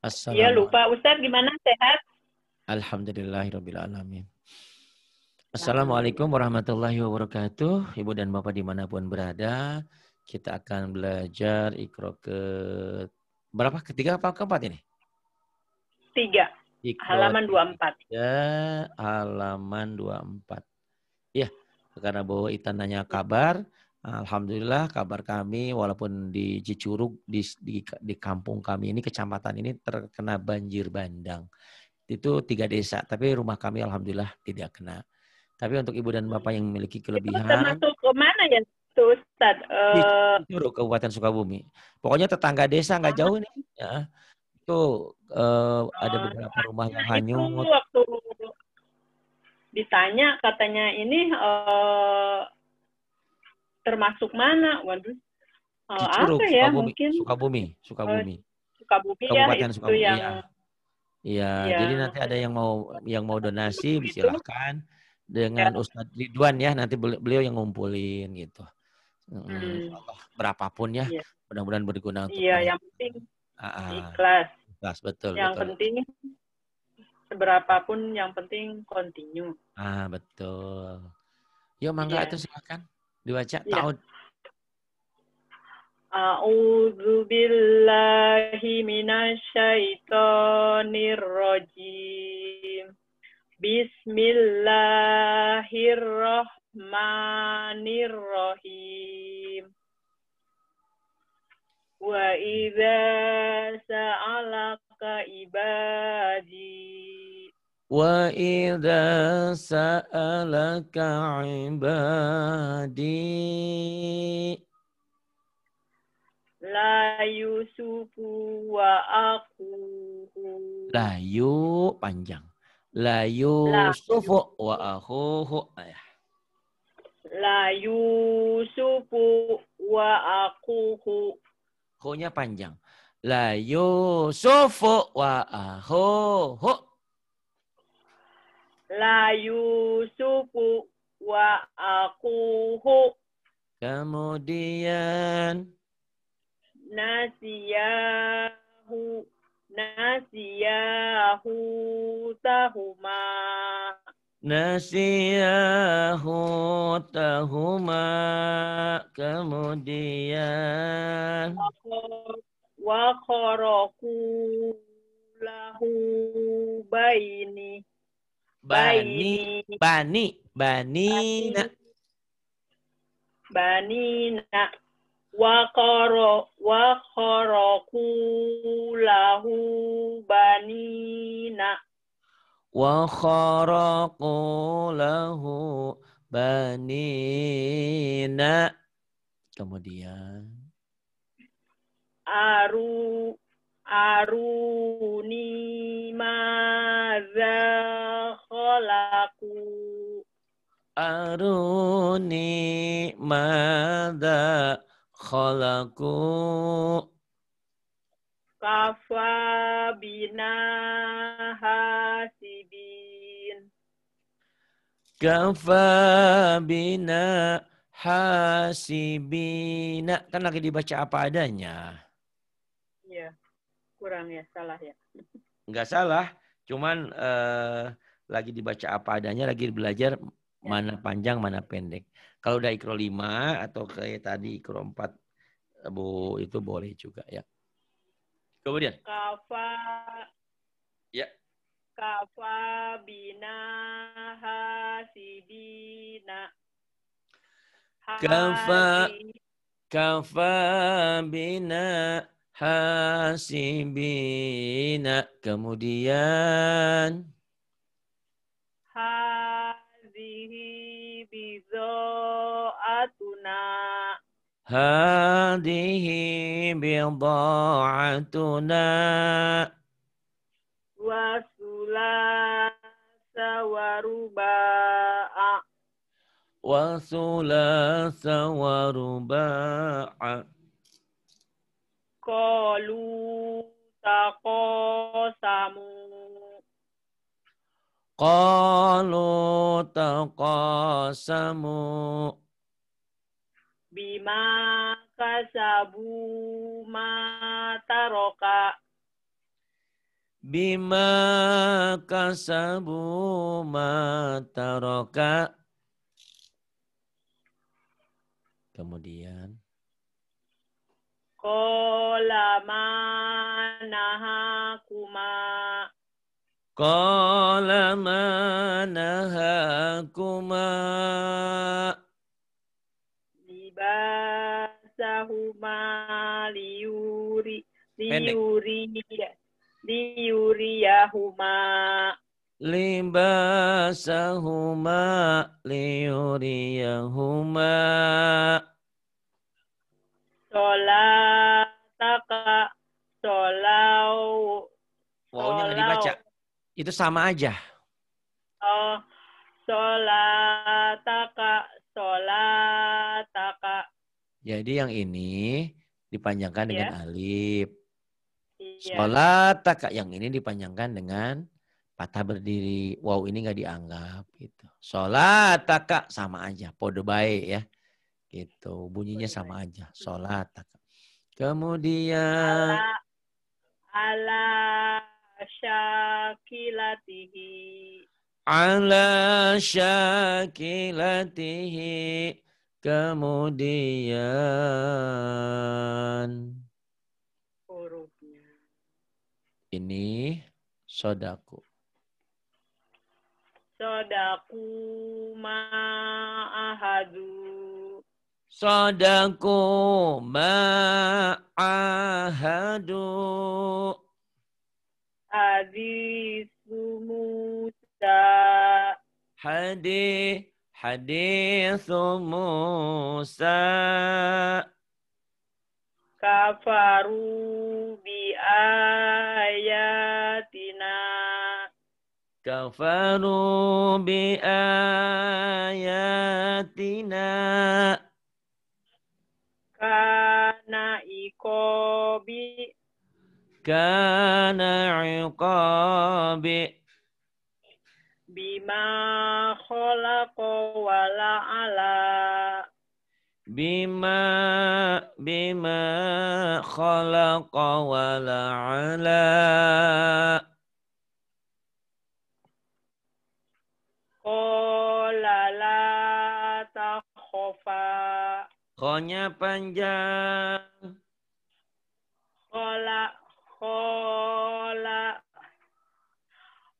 Assalamualaikum. Iya lupa. Ustaz gimana sehat? Alhamdulillahirobbilalamin. Assalamualaikum warahmatullahi wabarakatuh. Ibu dan Bapak dimanapun berada, kita akan belajar ikro ke berapa? Ketiga apa keempat ini? Tiga. Ikro halaman 24. Ya halaman 24. Ya, karena bahwa Ita nanya kabar, Alhamdulillah kabar kami walaupun di Cicurug di, di di kampung kami ini kecamatan ini terkena banjir bandang. Itu tiga desa, tapi rumah kami alhamdulillah tidak kena. Tapi untuk ibu dan bapak yang memiliki kelebihan itu termasuk ke mana ya itu Ustaz? Eh, Cicurug Kabupaten Sukabumi. Pokoknya tetangga desa nggak jauh nih ya. Itu uh, ada oh, beberapa rumah yang nah, hanyut. waktu ditanya katanya ini uh, termasuk mana? Waduh. Uh, Cicurug, apa ya Sukabumi, mungkin Sukabumi, Sukabumi. bumi oh, Sukabumi ya, Kabupaten ya, Sukabumi. Yang... Ya. Ya, ya, jadi nanti ada yang mau yang mau donasi oh, gitu. silahkan dengan ya. Ustadz Ridwan ya nanti beliau yang ngumpulin gitu. Hmm. Berapapun ya, ya. mudah-mudahan berguna Iya, yang penting ah, ikhlas. Ikhlas betul. Yang betul. penting seberapapun yang penting continue. Ah, betul. Yuk mangga ya. itu silahkan dibaca ya. tahun A'udzu billahi minasyaitonir rajim Bismillahirrahmanirrahim Wa idza sa'alaka ibadi وإذا سألك عبادي Layu suku wa akuhu, Layu panjang. Layu sufu wa akuhu, Ayah. Layu sufu wa akuhu. panjang. Layu sufu wa akuhu la Yusufu wa akuhu. Kemudian nasiyahu nasiyahu tahuma nasiyahu tahuma kemudian wa kharaku lahu baini Bani. Bani. Bani. Bani, Bani Wakoro wakoroku lahu Bani, Wakoroku lahu Bani, Kemudian. Aru Aruni mada Aruni mada kholaku, Kafa bina hasibin. Kafa bina hasibina. Kan lagi dibaca apa adanya kurang ya, salah ya. Nggak salah, cuman eh, lagi dibaca apa adanya, lagi belajar ya. mana panjang, mana pendek. Kalau udah ikro 5 atau kayak tadi ikro 4, Bu, itu boleh juga ya. Kemudian? Kafa. Ya. Kafa bina hasidina. Kafa. Kafa bina hasibina kemudian hadhihi bidza'atuna hadhihi bidza'atuna wasula sawaruba wasula sawaruba samu. Kolu tako samu. bima kasabu mata roka, bima kasabu mata roka, kemudian Kola manaha kuma. Kola manaha kuma. Libasahuma liuri. Liuri. Liuriyahuma. Libasahuma liuriyahuma. Solataka. Solau. Wow-nya nggak dibaca. Itu sama aja. Oh. Solataka. Solataka. Jadi yang ini dipanjangkan yeah. dengan iya. alif. Yeah. Solataka. Yang ini dipanjangkan dengan patah berdiri. Wow ini nggak dianggap gitu. Solataka sama aja. Podo baik ya. Gitu. Bunyinya sama aja. Hmm. Sholat. Kemudian. Ala, ala syakilatihi. Ala syakilatihi. Kemudian. Hurufnya. Ini sodaku. Sodaku ma'ahadu Sadaku ma'ahadu. Hadithu Musa. Hadis Hadis Musa. Kafaru bi ayatina. Kafaru bi ayatina. كان عقابي كان عقابي بما خلق ولا على بما بما خلق ولا على Konya panjang. Kola, kola,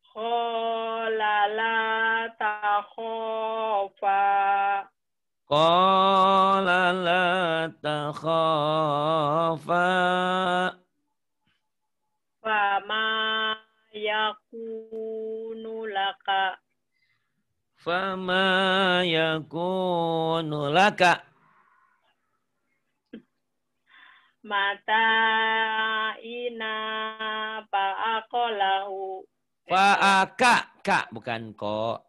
kola la ta khofa. Kola ya, la ta khofa. Fama yakunu laka. Fama yakunu laka. mata ina faakolahu. Faaka, kak bukan kok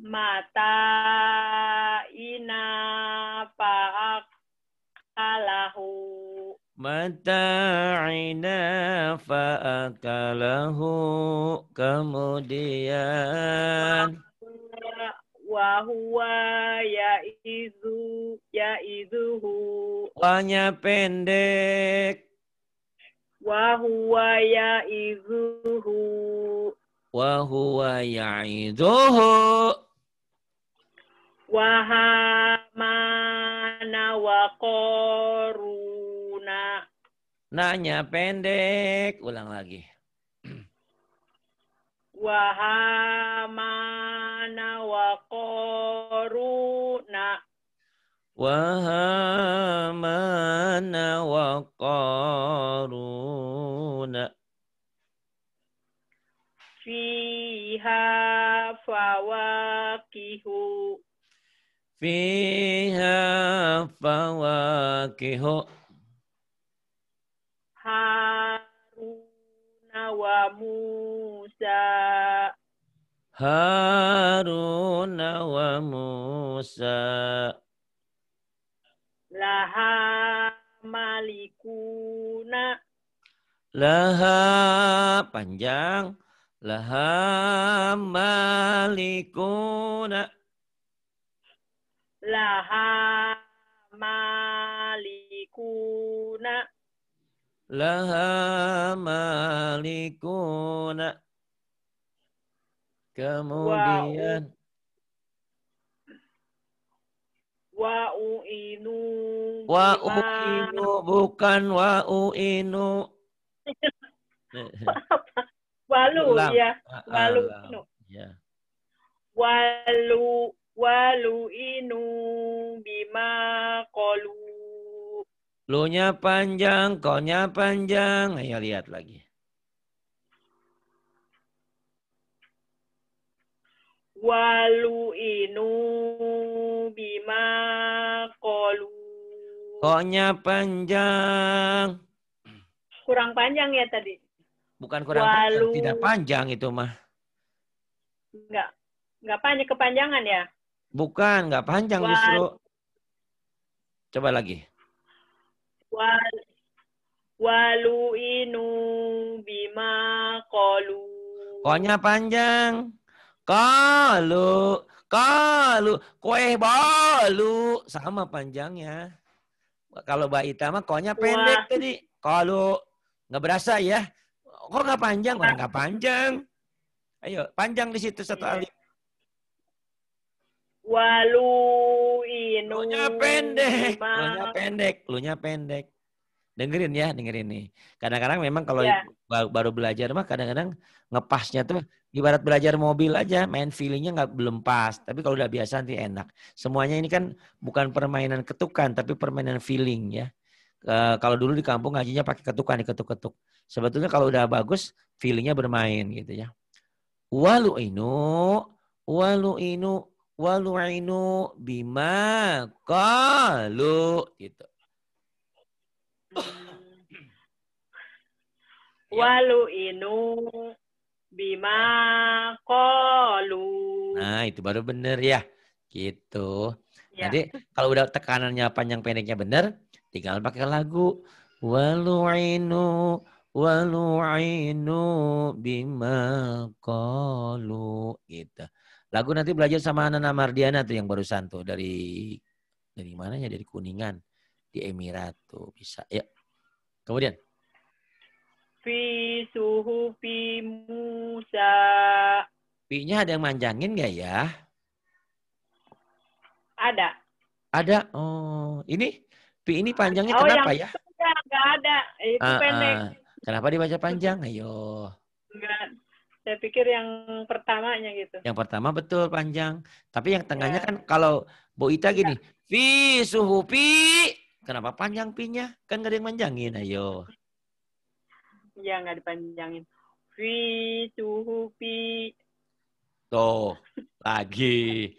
Mata ina mata ina paakalahu Kemudian. Wahuwa ya izu ya izuhu. Wanya pendek. Wahuwa ya izuhu. Wahuwa ya izuhu. Wahamana wa koruna. Nanya pendek. Ulang lagi wahamana wa koruna wahamana wa koruna fiha fawakihu fiha fawakihu ha Harun wa Musa. Laha malikuna laha panjang laha malikuna laha malikuna laha malikuna. Kemudian wa'u inu wa'u bukan wa uinu walu ya ah, ah, walu inu ya. walu walu inu bima kolu Lu nya panjang, konya panjang. Ayo lihat lagi. Walu inu bima kolu. Konya panjang. Kurang panjang ya tadi? Bukan kurang Walu... panjang, tidak panjang itu mah. Enggak, enggak panjang kepanjangan ya? Bukan, enggak panjang Walu... justru. Coba lagi. Wal walu'inu bima kolu Konya panjang. Kalu, kalu, kue balu sama panjangnya. Kalau bayi mah konya pendek Wah. tadi. Kalau nggak berasa ya. Kok nggak panjang? Kok nggak panjang? Ayo, panjang di situ satu iya. alif. Walu you iya, Lunya pendek. Lunya pendek. Lunya pendek. Dengerin ya, dengerin nih. Kadang-kadang memang kalau yeah. baru belajar mah kadang-kadang ngepasnya tuh ibarat belajar mobil aja, main feelingnya nggak belum pas. Tapi kalau udah biasa nanti enak. Semuanya ini kan bukan permainan ketukan, tapi permainan feeling ya. E, kalau dulu di kampung ngajinya pakai ketukan diketuk-ketuk. Sebetulnya kalau udah bagus, feelingnya bermain gitu ya. Walu inu, walu inu, walu'inu bima qalu gitu. Walu'inu bima qalu. Nah, itu baru benar ya. Gitu. Ya. Jadi kalau udah tekanannya panjang pendeknya benar, tinggal pakai lagu walu'inu walu'inu bima qalu gitu. Lagu nanti belajar sama Nana Mardiana tuh yang barusan tuh dari dari ya dari Kuningan di Emirat tuh bisa. Ya. Kemudian fi pi Musa. pi nya ada yang manjangin gak ya? Ada. Ada. Oh, ini pi ini panjangnya oh, kenapa yang ya? Enggak, enggak ada. Itu ah, ah. pendek. ah. Kenapa dibaca panjang? Ayo. Enggak saya pikir yang pertamanya gitu. Yang pertama betul panjang. Tapi yang tengahnya ya. kan kalau Bu Ita gini, ya. pi suhu pi. Kenapa panjang pinya? Kan gak ada yang panjangin, ayo. Ya gak dipanjangin. Pi suhu pi. Tuh, lagi.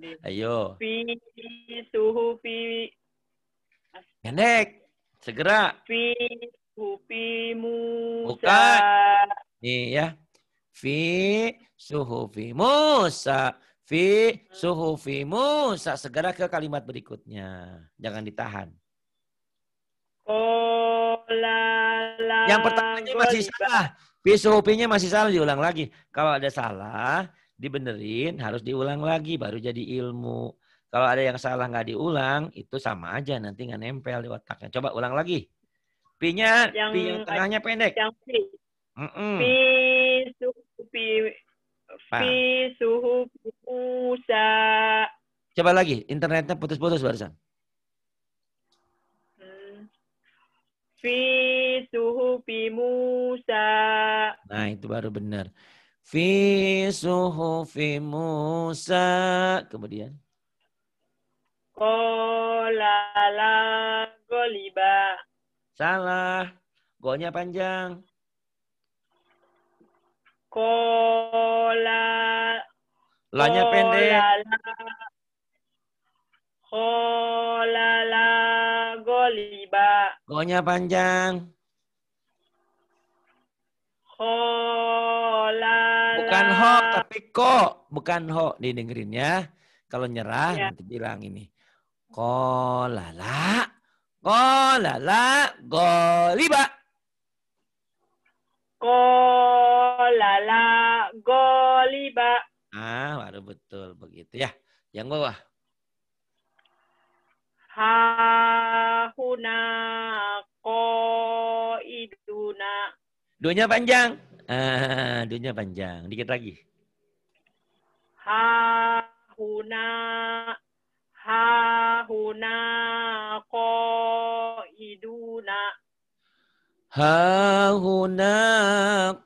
Iya. ayo. Pi suhu pi. Pendek. Segera. Pi suhu pi musa. Bukan. Nih ya fi suhufi Musa fi suhufi Musa segera ke kalimat berikutnya jangan ditahan la yang pertamanya masih salah fi suhufinya masih salah diulang lagi kalau ada salah dibenerin harus diulang lagi baru jadi ilmu kalau ada yang salah nggak diulang itu sama aja nanti nggak nempel di otaknya coba ulang lagi Pinya, yang, pi yang tengahnya pendek. Yang Mm -mm. Ah. fi suhu fi fi suhu Musa. Coba lagi, internetnya putus-putus barusan. Hmm. Fi suhu fi Musa. Nah, itu baru benar. Fi suhu fi Musa. Kemudian. Kolala goliba. Salah. Gonya panjang. Kola. Lanya pendek. Kola la goliba. Gonya panjang. Kola Bukan ho, tapi ko. Bukan ho. Didengerin ya. Kalau nyerah ya. nanti bilang ini. Kolala. Kolala goliba. Kolala goliba. Ah, baru betul begitu ya. Yang bawah. huna ko iduna Duanya panjang. Ah, duanya panjang. Dikit lagi. huna huna ko iduna Hahuna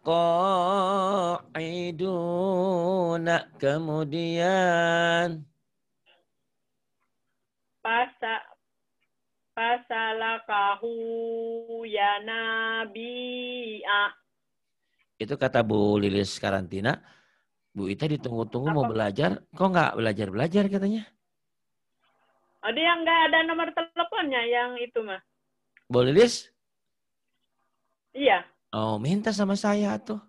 qa'iduna kemudian pasa ya yanabi'a itu kata Bu Lilis karantina Bu Ita ditunggu-tunggu mau belajar kok nggak belajar-belajar katanya ada oh, yang nggak ada nomor teleponnya yang itu mah Bu Lilis Iya. Oh, minta sama saya tuh.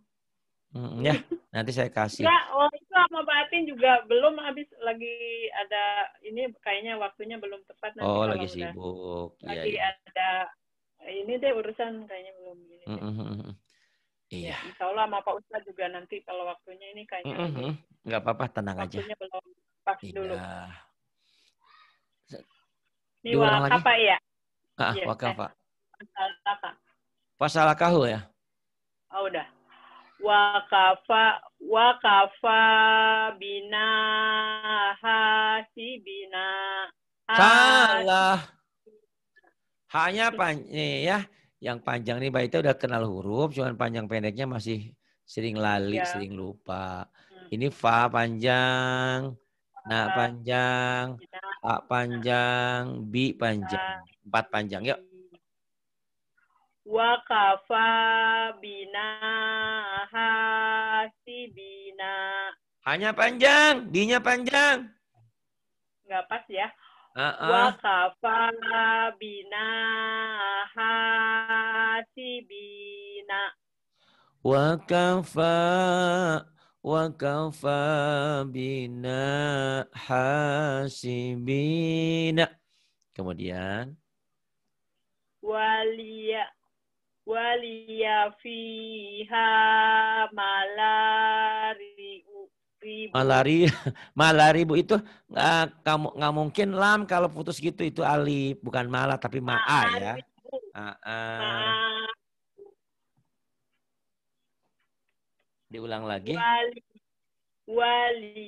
Hmm, ya, nanti saya kasih. Enggak, waktu itu sama Batin juga belum habis lagi ada ini kayaknya waktunya belum tepat nanti Oh, lagi sibuk. Lagi iya, lagi iya. ada ini deh urusan kayaknya belum ini. Mm -hmm. Iya. Insya Allah sama Pak Ustaz juga nanti kalau waktunya ini kayaknya. Mm -hmm. Enggak apa-apa, tenang waktunya aja. belum pas iya. dulu. Ini wakaf ya? Ah, iya. wakaf, eh, Pak. Masalah, Pak. Pasal kahul ya? Oh, udah. Wakafa wakafa bina hasibina. Salah. Hanya panjang ya. Yang panjang nih baiknya udah kenal huruf, cuman panjang pendeknya masih sering lali, ya. sering lupa. Hmm. Ini fa panjang, na panjang, a panjang, bi panjang, iya. empat panjang. Yuk wa kafa bina hasibina. Hanya panjang, dinya panjang. Enggak pas ya. Uh -uh. Wa kafa bina hasibina. Wa kafa bina hasibina. Kemudian waliya waliya fiha malari malari malari bu itu uh, kamu nggak mungkin lam kalau putus gitu itu alif bukan malah tapi maa ma ya uh, uh. diulang lagi wali wali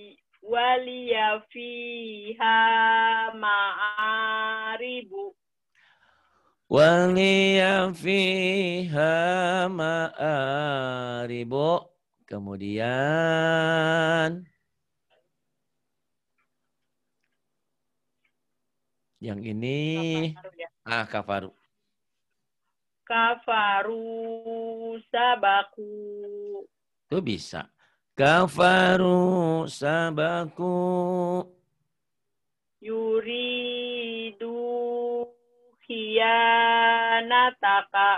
waliya fiha ma'aribu Waliya fiha ma'aribu. Kemudian yang ini kafaru, ya? ah kafaru. Kafaru sabaku. Itu bisa. Kafaru sabaku. Yuridu khiyanataka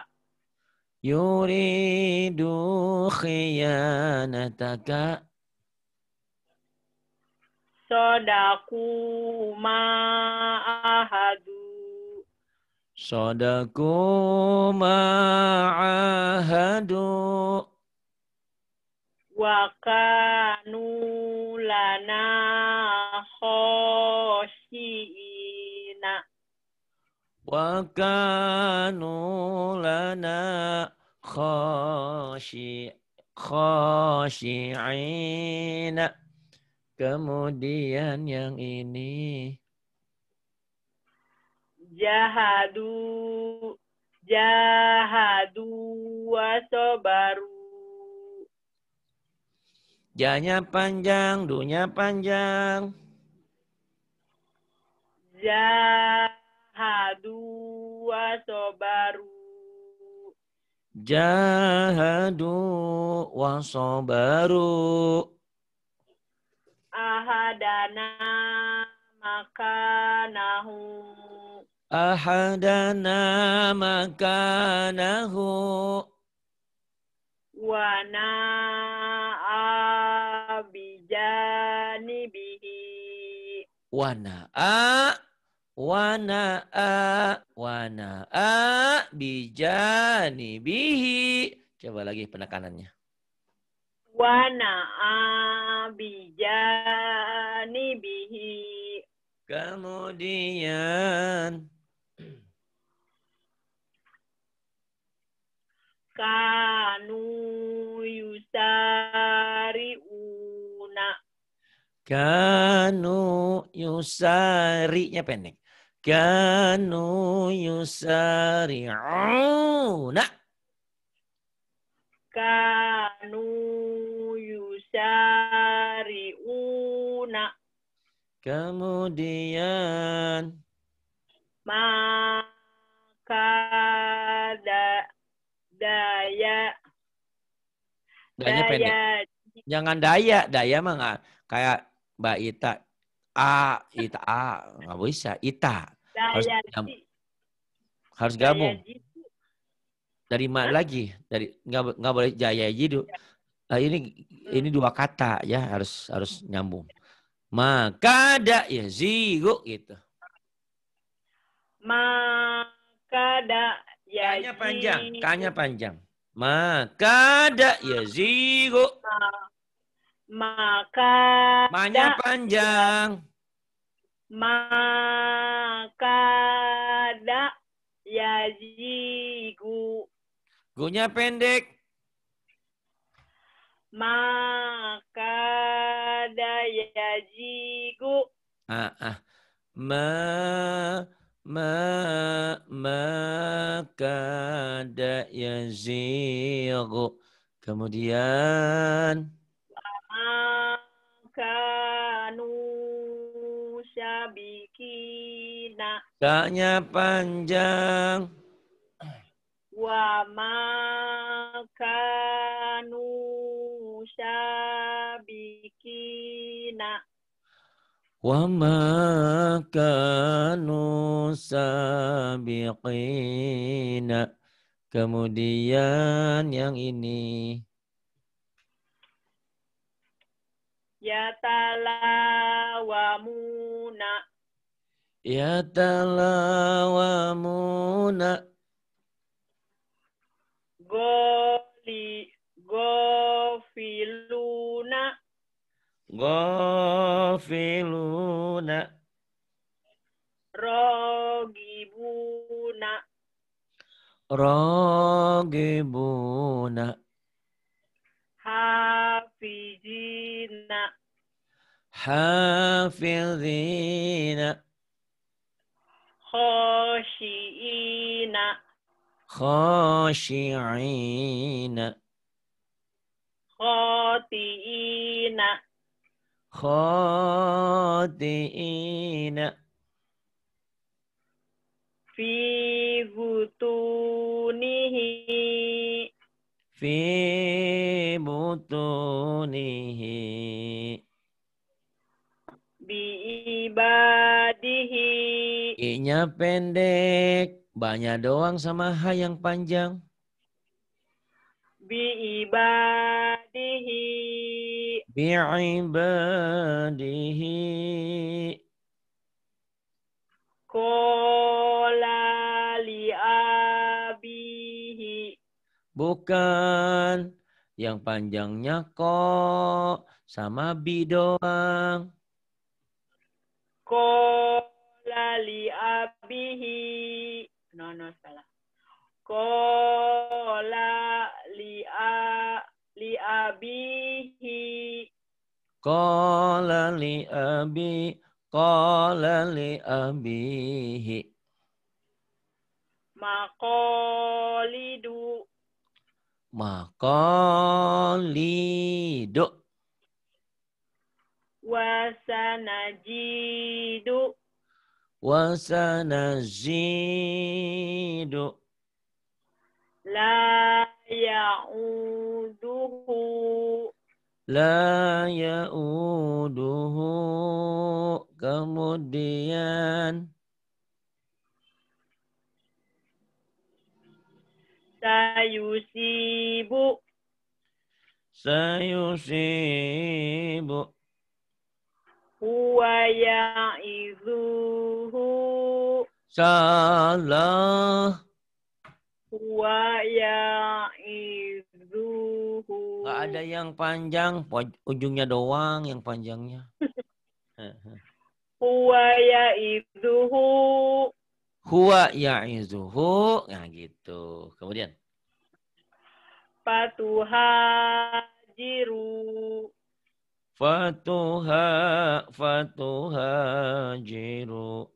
yuridu khiyanataka sodaku ma'ahadu Sodaku ma'ahadu Wa kanulana lana وكانوا لنا خاشع خاشعين kemudian yang ini jahadu jahadu wasobaru jahnya panjang dunya panjang jah jahadu sobaru, jahadu wasobaru ahadana makanahu ahadana makanahu wana bihi. wana a Wana'a, wana'a bijanibihi. Coba lagi penekanannya. Wana'a bijanibihi. Kemudian. Kanu yusari'una. Kanu yusari'nya pendek. Kanu yusari'una. Kanu yusari'una. Kemudian. Maka da, daya. Daya pendek. Jangan daya. Daya mah gak. Kayak Mbak Ita A, Ita A, nggak bisa. Ita. Nah, harus, iya, gabung. harus nah, iya, gabung. Dari mana lagi? Dari nggak nggak boleh Jaya Jidu. Nah, iya. ini hmm. ini dua kata ya harus harus nyambung. Maka ada ya zigo gitu. Maka ada ya. Kanya panjang, kanya panjang. Maka ada ya zigo. Nah maka manya panjang maka da yajigu gunya pendek maka da yajigu ah ah Ma ma maka da yazigu kemudian kanu sabikina. panjang. Wa makanu sabikina. Wa makanu sabiqina. Kemudian yang ini. Ya Talawamuna, goli gofiluna gofiluna rogibuna rogibuna hafizina حافظين خاشعين خاشعين خاطئين خاطئين في بطونه في بطونه biibadihi. I-nya pendek, banyak doang sama H yang panjang. Biibadihi. Biibadihi. Kola liabihi. Bukan. Yang panjangnya kok sama bi doang. Kola li abihi. No, no, salah. Kola li, a, li abihi. Kola li abi. Kola li abihi. Makolidu. Makolidu wasanajidu wasanajidu la ya'uduhu la ya'uduhu kemudian sayusibu sayusibu huwa salah huwa Gak ada yang panjang, ujungnya doang yang panjangnya. huwa ya'izuhu huwa ya'izuhu nah gitu kemudian Patuhajiru fatuha fatuha jiru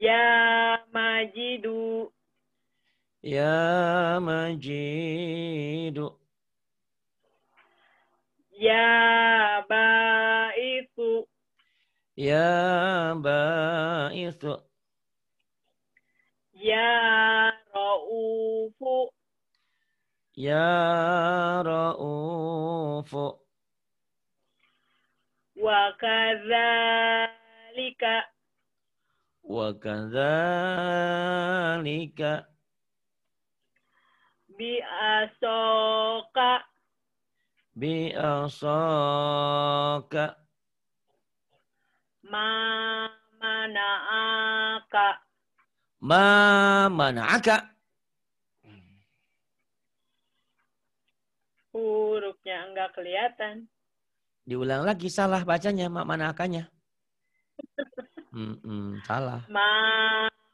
ya majidu ya majidu ya baitu ya baitu ya raufu ya raufu Wakadhalika. Wakadhalika. Bi'asoka. Bi'asoka. Ma mana'aka. Ma mana'aka. Hurufnya enggak kelihatan. Diulang lagi salah bacanya mak mana akanya. Mm -mm, salah. Ma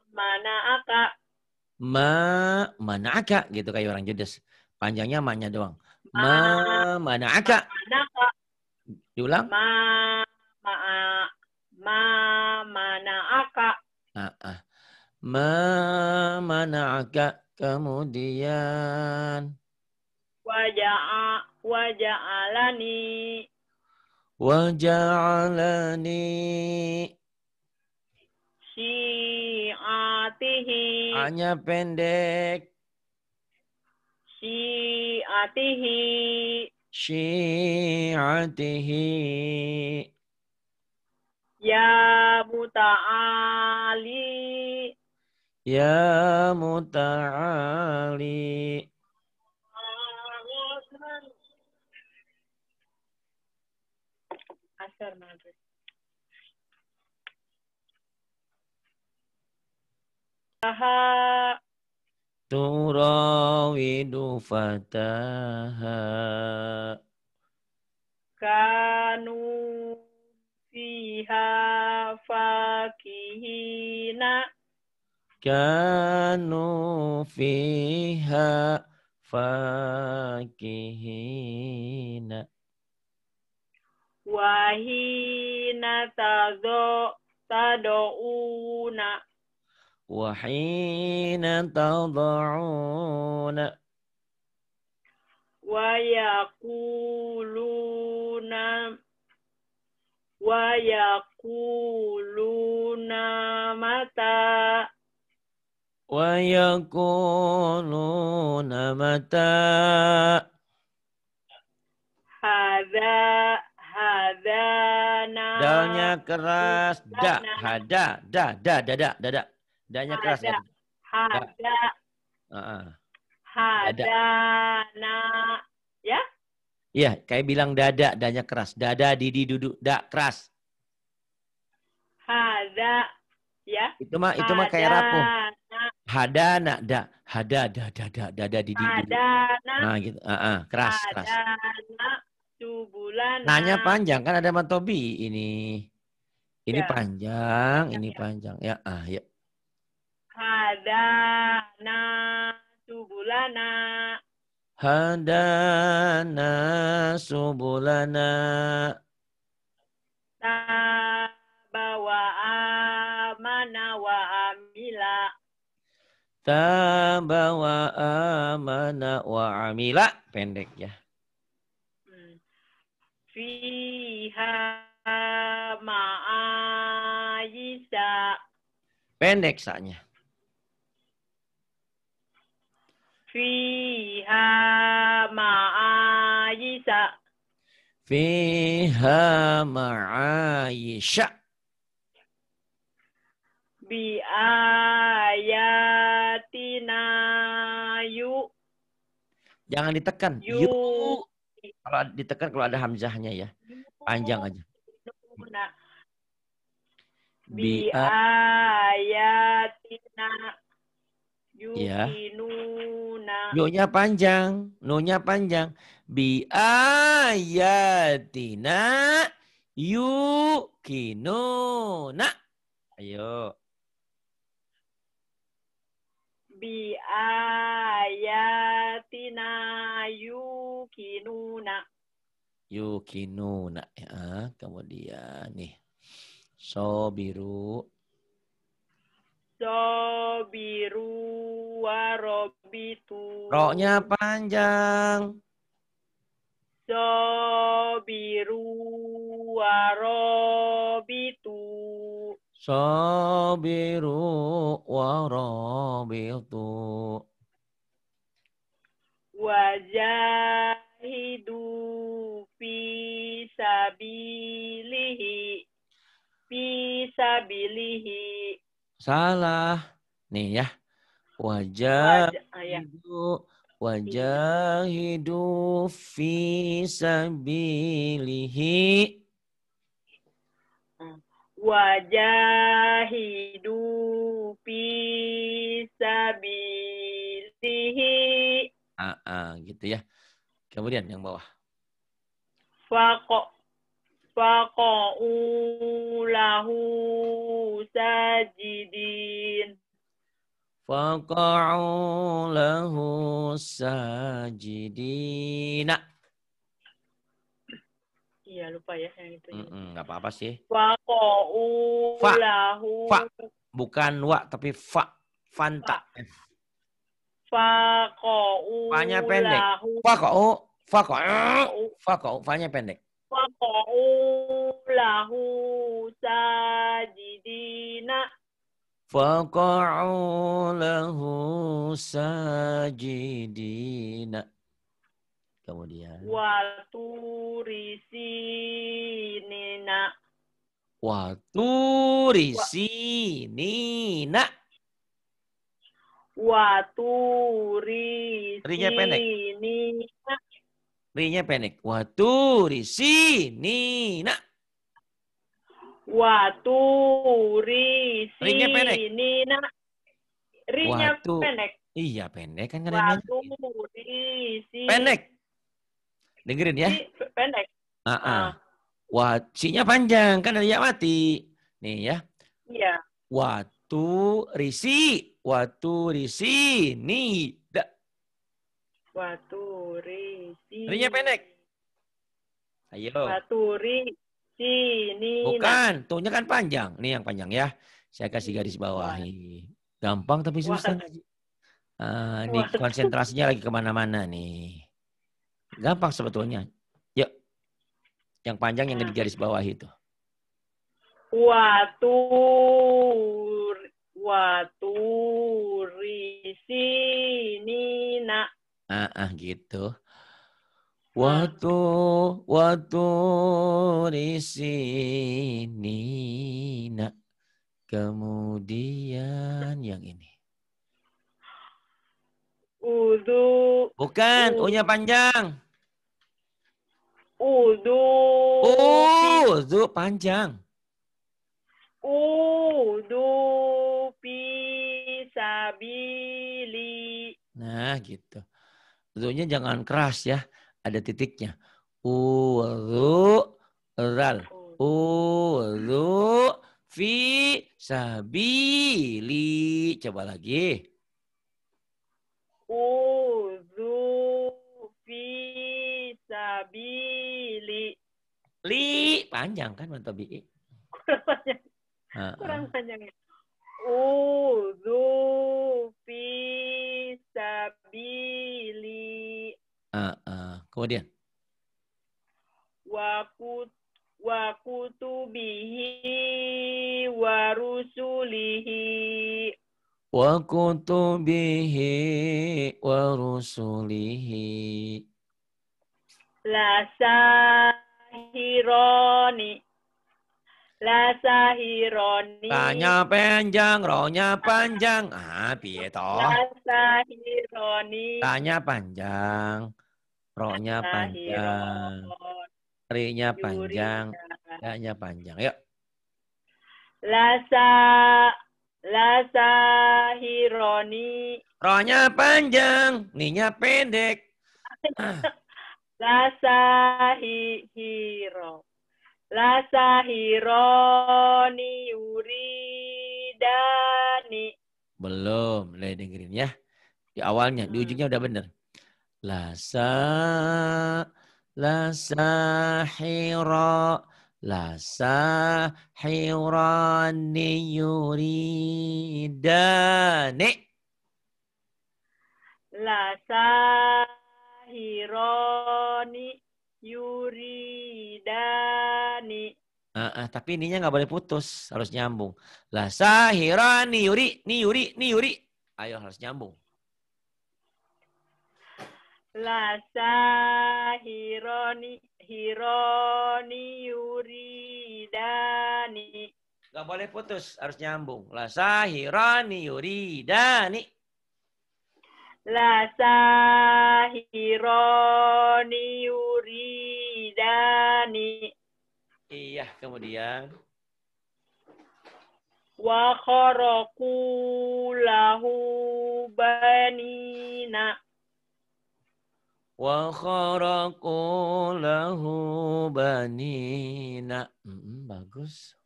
mana akak? Ma mana akak? gitu kayak orang judes. Panjangnya maknya doang. Ma, ma mana aka. Diulang. Ma ma ma mana akak? Ah, ah. Ma mana akak? Kemudian. Wajah wajah alani Wajalani Syiatihi Hanya pendek Syiatihi Syiatihi Ya muta'ali Ya muta'ali Taha. Turawidu fataha. Kanu fiha fakihina. Kanu fiha fakihina. Wahina tado tadouna. وحين تضعون ويقولون ويقولون متى ويقولون متى hada hadana dalnya keras da hada da da da da da, da. Danya keras kan? Hada. Hada. Hada. Na. Ya? Iya, kayak bilang dada, danya keras. Dada, didi, duduk, da, keras. Hada. Ya. Itu mah itu mah kayak rapuh. Hada na da hada da da da da da didi, di. Hada na. Nah gitu. Uh, uh, keras hada, keras. Na, Nanya panjang kan ada matobi ini. Ini ya. panjang, ya, ini ya. panjang. Ya, ah, ya hadana subulana hadana subulana tabawa amana wa amila tabawa amana wa amila pendek ya hmm. fiha ma'ayisa pendek saknya Fiha ma'ayisa. Fiha ma'ayisa. Biayatina yu. Jangan ditekan. Yu. yu. Kalau ditekan kalau ada hamzahnya ya. Panjang aja. Biayatina. Iya. Yukinuna, Nunya panjang, nunya panjang. Bi ayatina yukinuna. Ayo. Bi ayatina yukinuna. Yukinuna. Ya, kemudian nih. Sobiru. biru Sobiru warobitu. Roknya panjang. Sobiru warobitu. Sobiru warobitu. Wajahidu fi sabilihi. Fi sabilihi Salah. Nih ya. Wajah oh iya. hidu wajah hidu fi sabilihi wajahidu fi sabilihi. Ah, ah, gitu ya. Kemudian yang bawah. Fako faqa'u lahu sajidin faqa'u lahu sajidina Iya lupa ya yang itu. Enggak ya. apa-apa sih. Faqa'u fa, lahu fa. bukan wa tapi fa fanta. Faqa'u. Fa-nya pendek. Faqa'u faqa'u faqa'u fa-nya pendek. Waqa'u lahu sajidina Waqa'u lahu sajidina Kemudian Waktu risinina Waktu risinina Waktu risinina Rinya pendek. Watu risi si ni Watu risi. Rinya pendek. ni na. Watu. pendek. Iya pendek kan kan. Watu risi. Pendek. Dengerin ya. pendek. Ah uh -uh. panjang kan ada ya mati. Nih ya. Iya. Watu risi, watu risi, nih Waturi. Sini. Rinya pendek. Ayo. Waturi. Sini. Nah. Bukan, tuhnya kan panjang. Nih yang panjang ya. Saya kasih garis bawah. Gampang tapi susah. Uh, ini konsentrasinya lagi kemana-mana nih. Gampang sebetulnya. Yuk. Yang panjang yang di garis bawah itu. Watur. Waturi sini nak Ah, ah gitu. Waktu waktu di sini nak kemudian yang ini. Udu. Bukan, u unya panjang. Udu. Udu panjang. Udu pisabili. Nah, gitu. Ru'nya jangan keras ya. Ada titiknya. ru, ral. ru, fi sabili. Coba lagi. ru, fi sabili. Li panjang kan Mantobi? bi. E? Kurang panjang. Kurang panjang ya. Udu fi sabili. Uh, ah, uh. Ah. Kemudian. Wakut wakutubihi warusulihi. wa rusulihi wa kutubihi wa rusulihi la sahirani Lasa ironi. Tanya panjang, ronya panjang. Ah, piye toh? La Tanya panjang, ronya panjang. Rinya panjang, tanya panjang. Yuk. Lasa, lasa ironi. Rohnya Ronya panjang, ninya pendek. Ah. hi Lasahironi yuridani. Belum, boleh dengerin ya. Di awalnya, di hmm. ujungnya udah bener. Lasa, lasahiro, lasahironi yuridani. Lasahironi yuridani. Uh, uh, tapi ininya nggak boleh putus, harus nyambung. Lah ni yuri, ni yuri, ni yuri. Ayo harus nyambung. La sahironi hironi Dani. Gak boleh putus, harus nyambung. La sahirani yuridani. La sahironi yuridani. Yani. Iya, kemudian wa kharaku lahu banina wa kharaku lahu banina hmm, bagus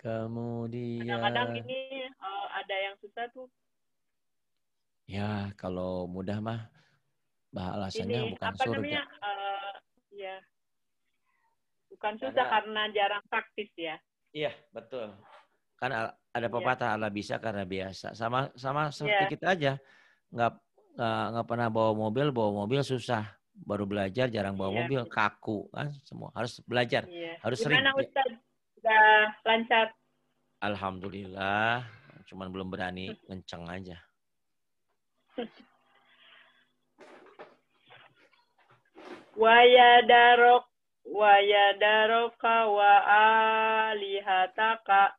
kemudian kadang-kadang ini uh, ada yang susah tuh ya kalau mudah mah bah alasannya ini, bukan apa surut namanya, uh, Iya. Bukan susah karena, karena jarang praktis ya. Iya, betul. Kan ada iya. pepatah ya. Allah bisa karena biasa. Sama sama seperti ya. kita aja. Nggak nggak pernah bawa mobil, bawa mobil susah. Baru belajar jarang bawa ya. mobil, kaku kan semua. Harus belajar, ya. harus Gimana, sering. Ustaz? Sudah lancar? Alhamdulillah, cuman belum berani kenceng aja. wayadarok wayadaroka wa alihataka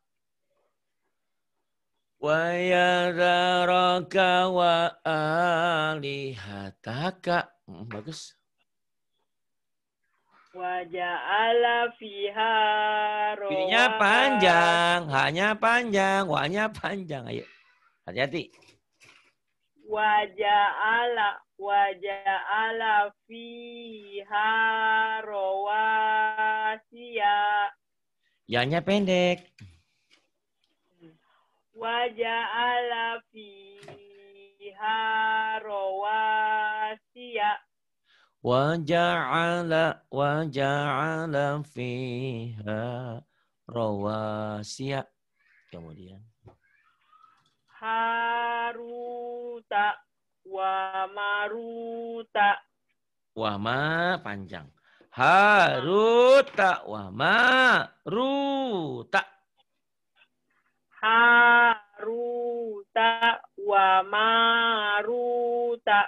wayadaroka wa alihataka hmm, bagus Waja'ala fiha Pilihnya panjang, hanya panjang, wanya panjang. Ayo, hati-hati. Waja'ala waja'ala fiha rawasiya Yanya pendek. Waja'ala fiha rawasiya Wajah waja'ala fiha rawasiya Kemudian Haruta Wa maruta. Wama panjang. Haruta wama ruta. Haruta wama ruta.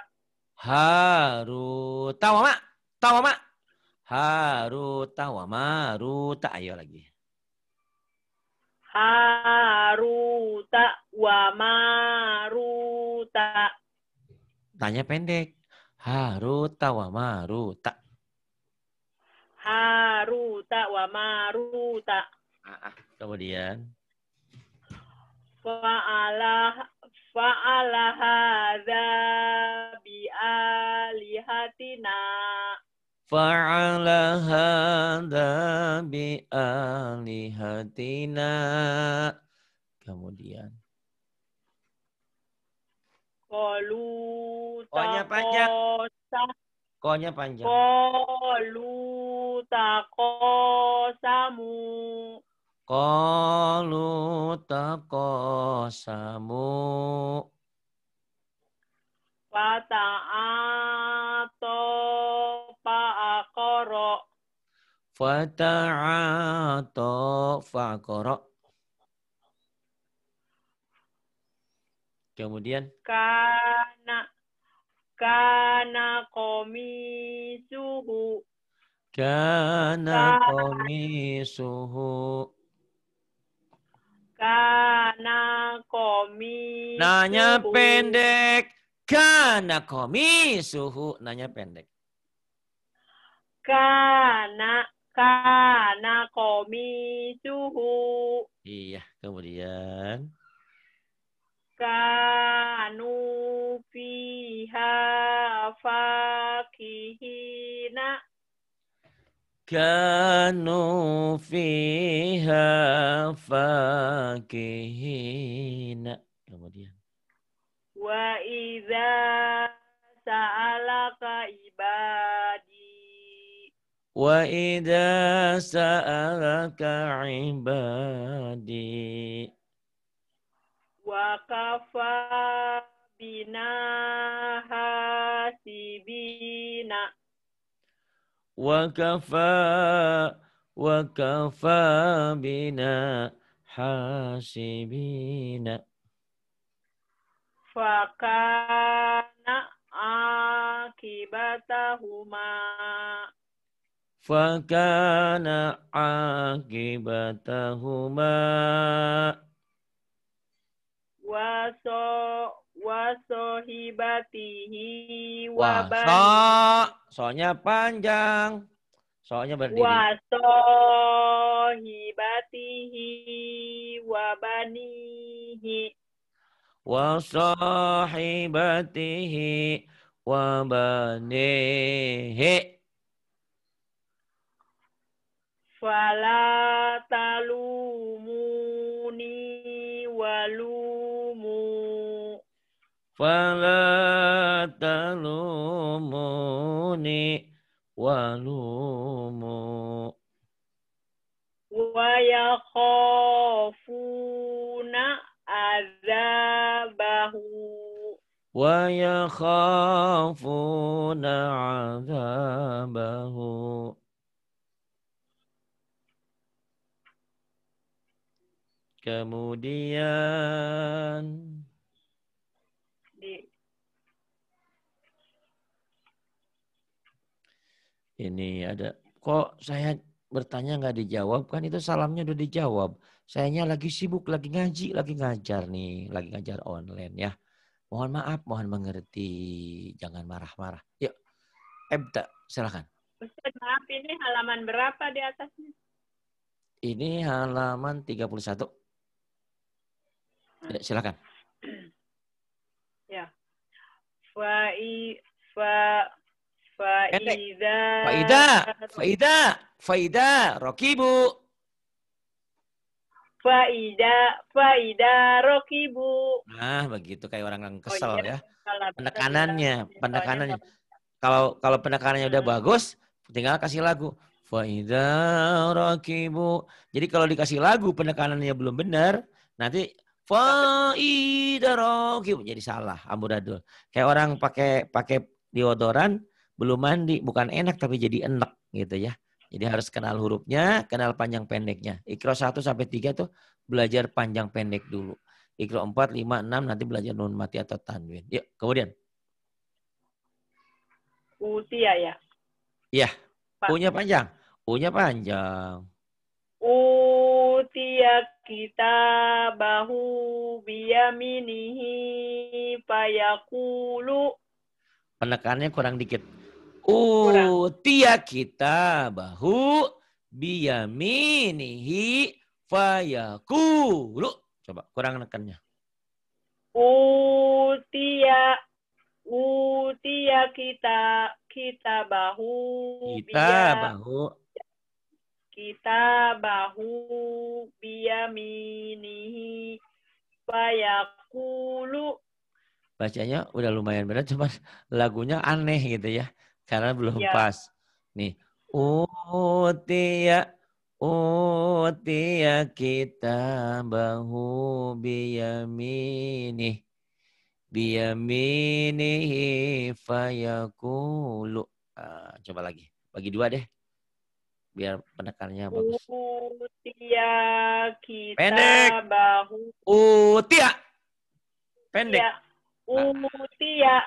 Haruta wama. wama. Haruta wama ruta. Ayo lagi. Haruta wama ruta. Tanya pendek. Haruta wa maruta. Haruta wa maruta. Ah, tak. Ah. Kemudian. Fa'ala fa'ala hadza bi alihatina. Fa'ala hadza bi alihatina. Kemudian. Kolu Konya panjang. Konya panjang. Kolu takosamu. Kolu takosamu. Fata'ato fa'akoro. Fata'ato fa'akoro. Kemudian? Kana kana komisuhu. Kana komisuhu. Kana komisuhu Nanya pendek. Kana komisuhu Nanya pendek. Kana kana komisuhu Iya, kemudian. Kanu fiha fakihina, kanu fiha fakihina. kemudian wa idza sa'alaka ibadi wa idza sa'alaka ibadi وكفى بنا حاسبين وكفى وكفى بنا حاسبين فكان عاقبتهما فكان عاقبتهما waso wasohibatihi wabani. Waso, soalnya panjang. Soalnya berdiri. hibatihi wabanihi. Wasohibatihi wabanihi. Fala talumuni walu فلا تلوموني ولوموا ويخافون عذابه ويخافون عذابه kemudian ini ada kok saya bertanya nggak dijawab kan itu salamnya udah dijawab. Sayanya lagi sibuk, lagi ngaji, lagi ngajar nih, lagi ngajar online ya. Mohon maaf, mohon mengerti, jangan marah-marah. Yuk, Ebta, eh, silakan. Ustaz, maaf ini halaman berapa di atasnya? Ini halaman 31. Ya, silakan. Ya. Fa Faida. Faida. Faida. Faida. Rokibu. Faida. Faida. Rokibu. Nah, begitu kayak orang yang oh, kesel oh, iya. ya. Penekanannya, iya, penekanannya. Kalau kalau penekanannya udah bagus, tinggal kasih lagu. Faida rokibu. Jadi kalau dikasih lagu penekanannya belum benar, nanti faida rokibu. jadi salah amburadul. Kayak orang pakai pakai diodoran, belum mandi bukan enak tapi jadi enak gitu ya. Jadi harus kenal hurufnya, kenal panjang pendeknya. Ikro 1 sampai 3 tuh belajar panjang pendek dulu. Ikro 4, 5, 6 nanti belajar nun mati atau tanwin. Yuk, kemudian. Usia ya. Iya. punya panjang. punya panjang. Utia kita bahu biyaminihi payakulu. Penekannya kurang dikit Utia kita bahu biyaminihi fayakulu. Coba kurang nekannya. Utia utia kita kita bahu kita bahu kita bahu biyaminihi fayakulu bacanya udah lumayan berat cuman lagunya aneh gitu ya karena belum ya. pas. Nih, utia utia kita bahu biyamini biyamini fayakulu. Uh, coba lagi, bagi dua deh biar penekannya bagus. Utia kita Pendek. bahu. Utia. Pendek. Utia. Nah. Utia.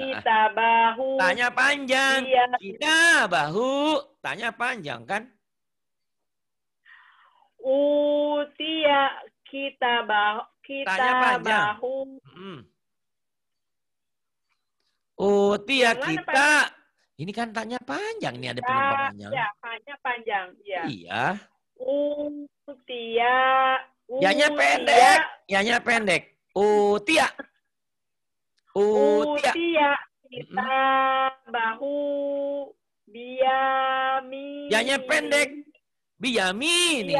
Nah. Kita bahu. Tanya panjang. Iya. Kita bahu. Tanya panjang kan? Utia kita bahu. Kita Tanya panjang. bahu. Hmm. Utia Jangan kita. Ini kan tanya panjang nih ada penyembarannya. Iya, tanya panjang. Ya. Iya. Utia. Utia. Yanya pendek. Yanya pendek. Utia. Utia. Oh, oh, Utia. Kita bahu biami. Yanya pendek. ini.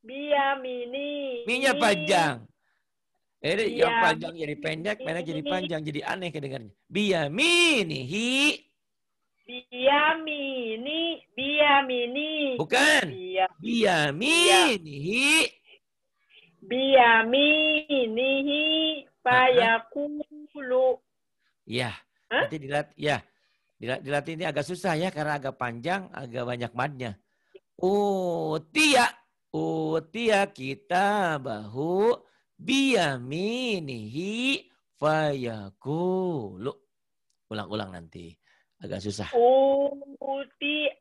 biami ini. Minya panjang. Jadi eh, yang panjang jadi pendek, pendek jadi panjang, jadi aneh kedengarannya. ini. Biami ini. Biami ini. Bukan. ini. Biami ini fayakulu. Ya, iya. Huh? Nanti dilat ya. Dilatih ini agak susah ya karena agak panjang, agak banyak madnya. Utia, utia kita bahu biyaminihi fayakulu. Ulang-ulang nanti. Agak susah. Utia.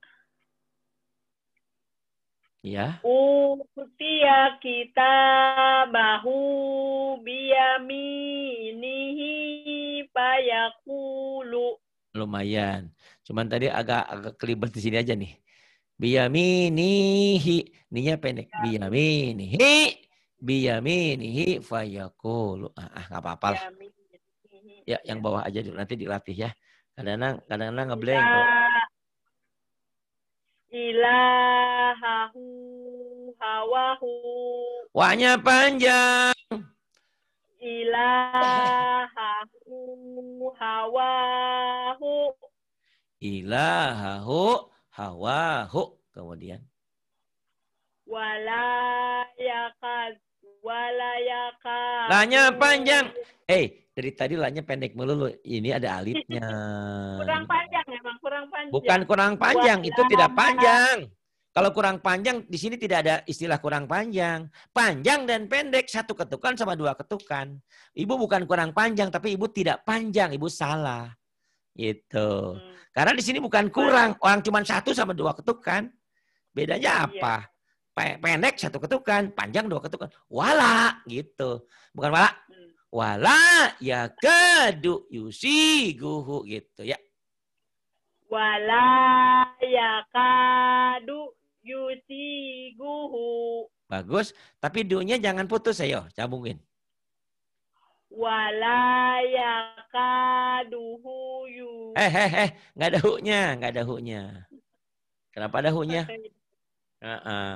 Ya. Utia kita bahu biyaminihi payakulu. Lumayan. Cuman tadi agak agak kelibet di sini aja nih. Biyaminihi. Ninya pendek. Biyaminihi. Biyaminihi fayakulu. Ah, ah, nggak apa-apa lah. Ya, yang iya. bawah aja dulu. Nanti dilatih ya. Kadang-kadang, kadang-kadang ngebleng. Ya ilahahu hawahu wanya panjang ilahahu hawahu ilahahu hawahu kemudian wala Walayaka. Lanya panjang. Eh, hey, dari tadi lanya pendek melulu. Ini ada alitnya. kurang panjang emang, kurang panjang. Bukan kurang panjang, itu tidak panjang. Kalau kurang panjang, di sini tidak ada istilah kurang panjang. Panjang dan pendek, satu ketukan sama dua ketukan. Ibu bukan kurang panjang, tapi ibu tidak panjang. Ibu salah. Gitu. Hmm. Karena di sini bukan kurang, orang cuma satu sama dua ketukan. Bedanya iya. apa? Iya pendek satu ketukan, panjang dua ketukan. Wala gitu. Bukan wala. Hmm. Wala ya kadu yusi guhu gitu ya. Wala ya kadu yusi guhu. Bagus, tapi dunya jangan putus ayo, cabungin. Wala ya kadu yu. Eh, eh, eh, nggak ada huknya, nggak ada huknya. Kenapa ada huknya? Uh -uh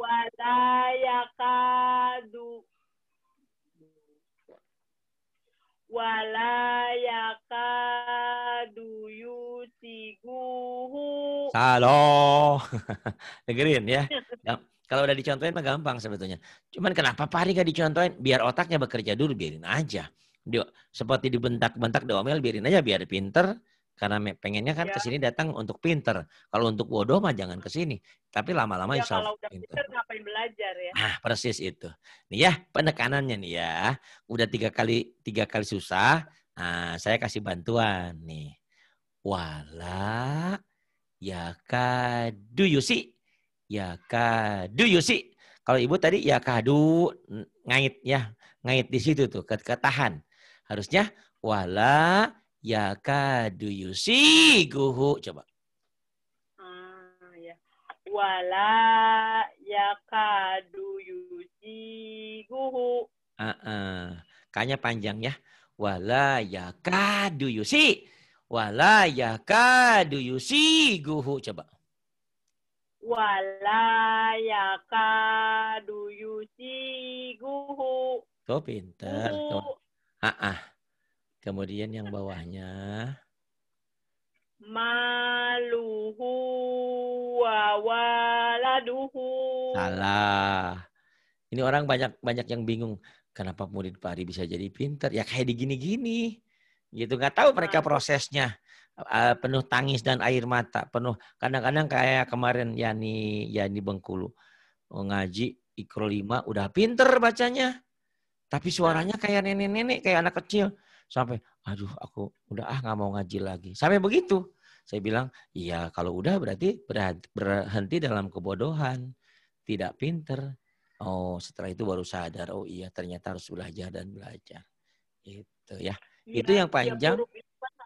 wala yakadu wala halo dengerin ya. ya kalau udah dicontohin mah gampang sebetulnya cuman kenapa pari gak dicontohin biar otaknya bekerja dulu biarin aja Dio, seperti dibentak-bentak diomel biarin aja biar pinter karena pengennya kan ya. kesini datang untuk pinter. Kalau untuk bodoh mah jangan kesini. Tapi lama-lama ya, kalau udah pinter. pinter ngapain belajar ya. Ah, persis itu. Nih ya, penekanannya nih ya. Udah tiga kali tiga kali susah, nah, saya kasih bantuan nih. Wala ya kadu yusi. Ya kadu yusi. Kalau ibu tadi ya kadu ngait ya. Ngait di situ tuh, ketahan. Harusnya wala Ya see guhu Coba. Ah, ya. Wala ya kadu yusiguhu. Uh -uh. Kayaknya panjang ya. Wala ya you see Wala ya see guhu Coba wala ya see guhu Tuh pinter. Tuh. Ah, ah. Kemudian yang bawahnya maluhu wa waladuhu. Salah. Ini orang banyak banyak yang bingung kenapa murid Pak Ari bisa jadi pinter. Ya kayak di gini Gitu nggak tahu mereka nah. prosesnya. Eh, penuh tangis dan air mata, penuh kadang-kadang kayak kemarin Yani Yani Bengkulu oh, ngaji Ikro lima udah pinter bacanya. Tapi suaranya kayak nenek-nenek, kayak anak kecil sampai aduh aku udah ah nggak mau ngaji lagi sampai begitu saya bilang iya kalau udah berarti berhenti dalam kebodohan tidak pinter oh setelah itu baru sadar oh iya ternyata harus belajar dan belajar itu ya, ya itu yang iya, panjang ya,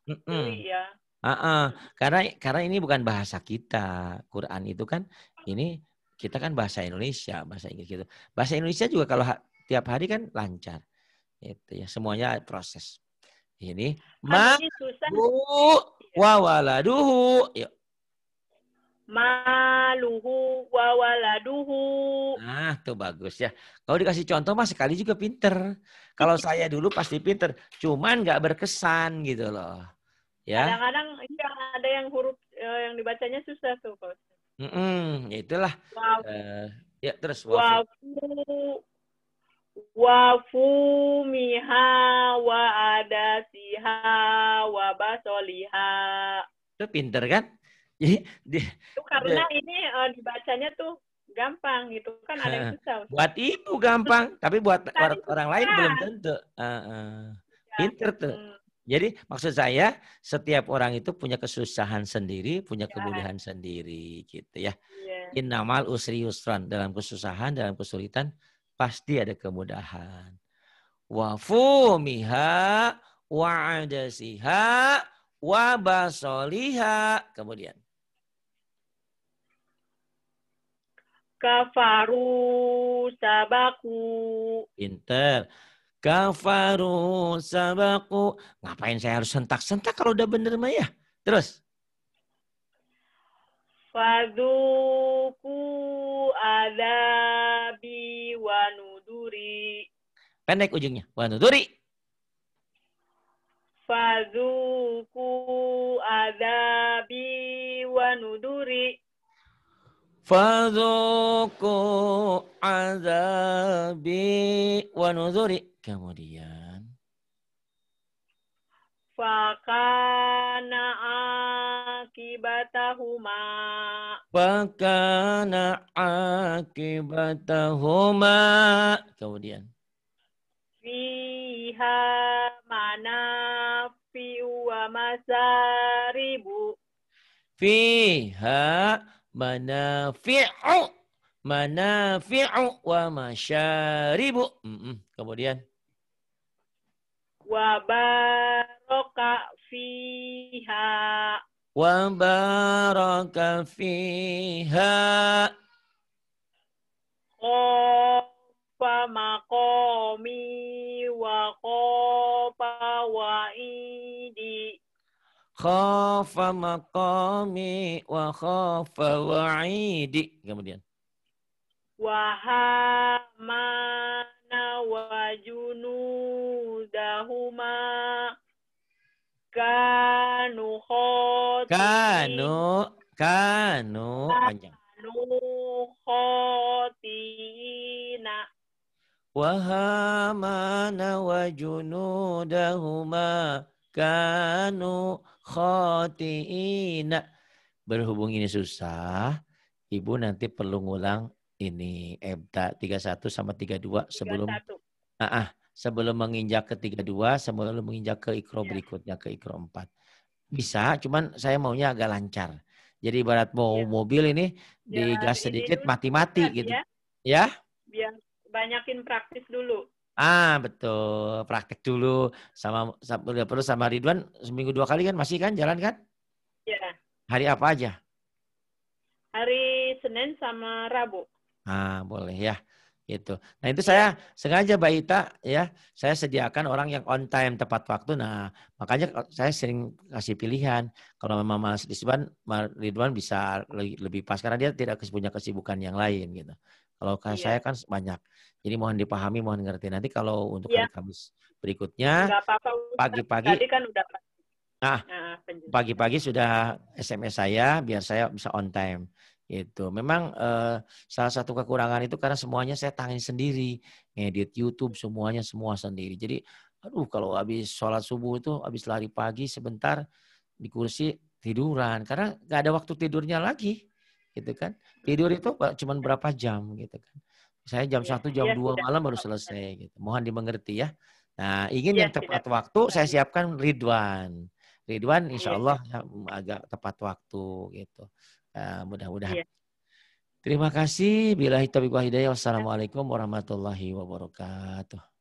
mm -mm. ya. Uh -uh. karena karena ini bukan bahasa kita Quran itu kan ini kita kan bahasa Indonesia bahasa Inggris gitu bahasa Indonesia juga kalau ha tiap hari kan lancar itu ya semuanya proses ini ma bu wa waladuhu. Yuk. Maluhu wa waladuhu. Nah, tuh bagus ya. Kalau dikasih contoh mah sekali juga pinter. Kalau saya dulu pasti pinter. Cuman nggak berkesan gitu loh. Ya. Kadang-kadang ya, ada yang huruf eh, yang dibacanya susah tuh. Mm -mm, ya itulah. Wow. Uh, eh, ya terus. Wow. wow wa fumiha wa adasiha wa basoliha. Itu pinter kan? Jadi itu karena dia, ini uh, dibacanya tuh gampang gitu kan ada yang susah. Buat ibu gampang, tapi buat orang, orang lain belum tentu. Uh, uh. Pinter tuh. Hmm. Jadi maksud saya setiap orang itu punya kesusahan sendiri, punya iya. kemudahan ya. sendiri gitu ya. Yeah. Innamal usri yusran dalam kesusahan, dalam kesulitan pasti ada kemudahan. Wa fumiha wa adasiha wa basoliha. Kemudian. Kafaru sabaku. Pinter. Kafaru sabaku. Ngapain saya harus sentak-sentak kalau udah bener mah ya? Terus. Faduku ada Pendek ujungnya. Wanuduri. Fazuku adabi wanuduri. Fazuku azabi wanuduri. Kemudian. Fakana akibatahuma. Fakana akibatahuma. Kemudian fiha fi wa masaribu. Fiha mana fiu wa masyaribu. Mm -mm. Kemudian. Wa baraka fiha. Wa baraka fiha. Oh fa maqami wa qafa idi khafa maqami wa khafa idi kemudian wa hamana wa junudahuma kanu khot kanu kanu panjang kanu khotina وهامان وجنودهما kanu khati'ina. Berhubung ini susah, Ibu nanti perlu ngulang ini Ebta 31 sama 32 sebelum 31. ah, ah sebelum menginjak ke 32, sebelum menginjak ke ikro ya. berikutnya ke ikro 4. Bisa, cuman saya maunya agak lancar. Jadi ibarat mau ya. mobil ini ya, digas sedikit mati-mati gitu. Ya. ya? Biar banyakin praktis dulu. Ah betul, praktek dulu sama udah perlu sama Ridwan seminggu dua kali kan masih kan jalan kan? Iya. Hari apa aja? Hari Senin sama Rabu. Ah boleh ya gitu. Nah itu iya. saya sengaja Mbak Ita ya, saya sediakan orang yang on time tepat waktu. Nah makanya saya sering kasih pilihan. Kalau memang Mas Ridwan, Ridwan bisa lebih pas karena dia tidak punya kesibukan yang lain gitu. Kalau kayak saya kan banyak. Jadi mohon dipahami, mohon ngerti. Nanti kalau untuk iya. hari Kamis berikutnya pagi-pagi kan udah Nah, nah pagi-pagi sudah SMS saya biar saya bisa on time. Itu memang eh, salah satu kekurangan itu karena semuanya saya tangani sendiri, edit YouTube semuanya semua sendiri. Jadi, aduh kalau habis sholat subuh itu habis lari pagi sebentar di kursi tiduran karena nggak ada waktu tidurnya lagi gitu kan. Iya. Tidur itu cuma berapa jam gitu kan. Saya jam iya, satu iya, jam jam ya, malam baru selesai gitu. Mohon dimengerti ya. Nah, ingin ya, yang tepat tidak. waktu saya siapkan Ridwan. Ridwan insya Allah ya, mm, agak tepat waktu gitu. uh, mudah-mudahan. Ya. Terima kasih. Bila hitabik wa hidayah. Wassalamualaikum warahmatullahi wabarakatuh.